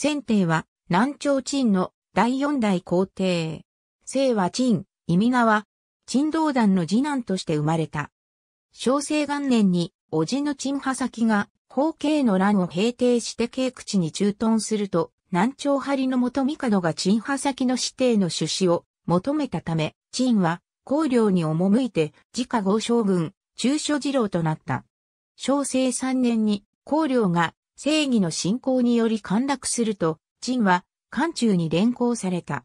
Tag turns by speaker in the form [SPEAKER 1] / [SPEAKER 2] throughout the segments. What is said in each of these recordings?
[SPEAKER 1] 先帝は南朝陳の第四代皇帝。姓は陳、意味名は、陳道団の次男として生まれた。昭生元年に、叔父の陳波先が、法慶の乱を平定して慶口に駐屯すると、南朝張の元帝が陳波先の指定の出資を求めたため、陳は、皇領に赴いて、自家豪将軍、中所次郎となった。昭成三年に、皇領が正義の信仰により陥落すると、陳は漢中に連行された。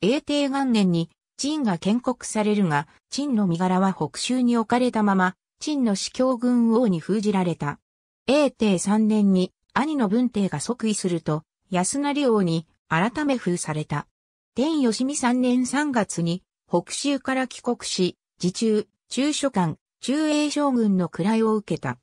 [SPEAKER 1] 永帝元年に陳が建国されるが、陳の身柄は北州に置かれたまま、陳の司教軍王に封じられた。永帝三年に兄の文帝が即位すると、安成王に改め封された。天吉見三年三月に北州から帰国し、自中、中書官、中英将軍の位を受けた。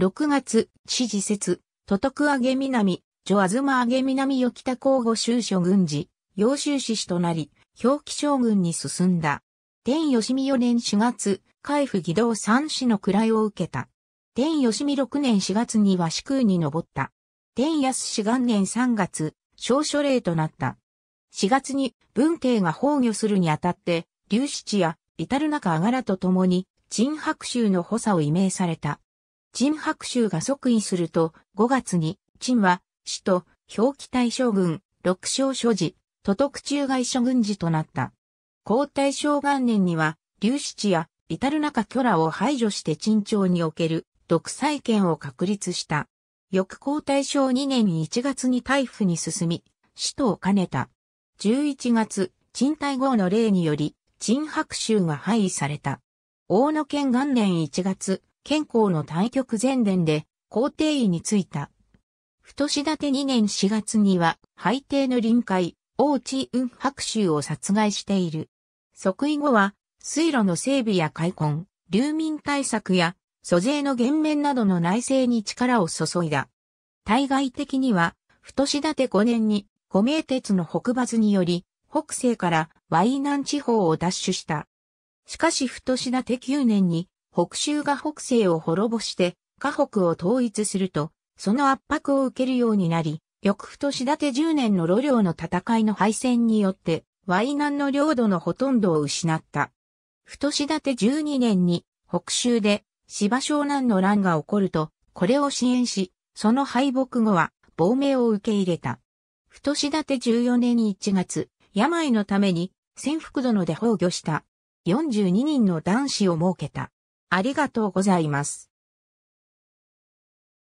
[SPEAKER 1] 6月、支持説、都督上げ南、女あずま上げ南よ北交互州所軍事、洋州市市となり、表記将軍に進んだ。天吉見4年4月、海部義堂三氏の位を受けた。天吉見6年4月には四空に登った。天安氏元年3月、小書令となった。4月に文慶が崩御するにあたって、劉七や、至る中あがらと共に、陳白州の補佐を移命された。陳白州が即位すると、5月に、陳は、死と、表記大将軍、六将所持、都督中外諸軍事となった。皇太将元年には、劉七や、至る中巨羅を排除して陳朝における、独裁権を確立した。翌皇太将2年1月に大夫に進み、死とを兼ねた。11月、陳太后の例により、陳白州が廃位された。大野県元年1月、健康の対局前年で皇帝位についた。太子立2年4月には、廃帝の臨海、王地雲白州を殺害している。即位後は、水路の整備や開墾、流民対策や、租税の減免などの内政に力を注いだ。対外的には、太子立5年に、五名鉄の北伐により、北西からワイ南地方を奪取した。しかし太子立9年に、北州が北西を滅ぼして、河北を統一すると、その圧迫を受けるようになり、翌年立て10年の路領の戦いの敗戦によって、ワイナンの領土のほとんどを失った。太志立て12年に北州で芝湘南の乱が起こると、これを支援し、その敗北後は亡命を受け入れた。太志立て14年1月、病のために潜伏殿で崩御した。42人の男子を設けた。ありがとうございます。